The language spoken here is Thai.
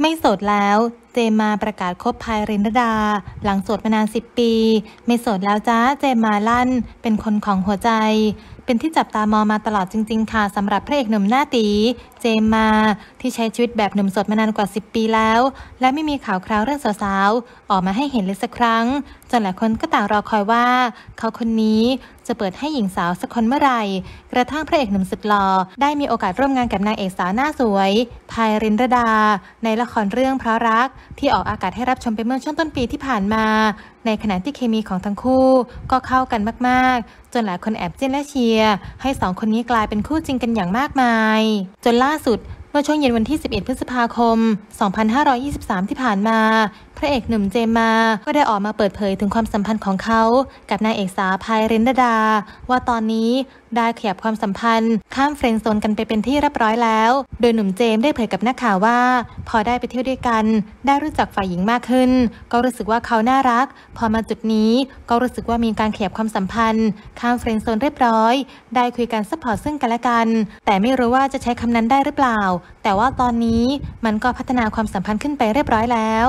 ไม่โสดแล้วเจมมาประกาศคบภายรินดา หลังโสดมานานสิบปี ไม่โสดแล้วจ้าเจมมาลั่นเป็นคนของหัวใจเป็นที่จับตามองมาตลอดจริงๆค่ะสำหรับพระเอกหนุ่มหน้าตี เจมมา ที่ใช้ชีวิตแบบหนุ่มสดมานานกว่า 10 ปีแล้ว และไม่มีข่าวคราวเรื่องสาวๆ ออกมาให้เห็นเลยสักครั้ง จนหลายคนก็ต่างรอคอยว่า เขาคนนี้จะเปิดให้หญิงสาวสักคนเมื่อไหร่ กระทั่งพระเอกหนุ่มสุดหล่อได้มีโอกาสร่วมงานกับนางเอกสาวหน้าสวย ภายรินรดา ในละครเรื่องเพราะรัก ที่ออกอากาศให้รับชมไปเมื่อช่วงต้นปีที่ผ่านมาในขณะที่เคมีของทั้งคู่ก็เข้ากันมากๆ จนหลายคนแอบเจ้นและเชียร์ให้สองคนนี้กลายเป็นคู่จริงกันอย่างมากมาย จนล่าสุดเมื่อช่วงเย็นวันที่ 11 พฤษภาคม 2523 ที่ผ่านมาระเอกหนุ่มเจมมาก็ได้ออกมาเปิดเผยถึงความสัมพันธ์ของเขา กับนางเอกสาวพายเรนดาดา ว่าตอนนี้ได้ขยับความสัมพันธ์ ข้ามเฟรนด์โซนกันไปเป็นที่เรียบร้อยแล้ว โดยหนุ่มเจมได้เผยกับนักข่าวว่าพอได้ไปเที่ยวด้วยกัน ได้รู้จักฝ่ายหญิงมากขึ้น ก็รู้สึกว่าเขาน่ารัก พอมาจุดนี้ก็รู้สึกว่ามีการขยับความสัมพันธ์ ข้ามเฟรนด์โซนเรียบร้อย ได้คุยกันซัพพอร์ตซึ่งกันและกัน แต่ไม่รู้ว่าจะใช้คำนั้นได้หรือเปล่า แต่ว่าตอนนี้มันก็พัฒนาความสัมพันธ์ขึ้นไปเรียบร้อยแล้ว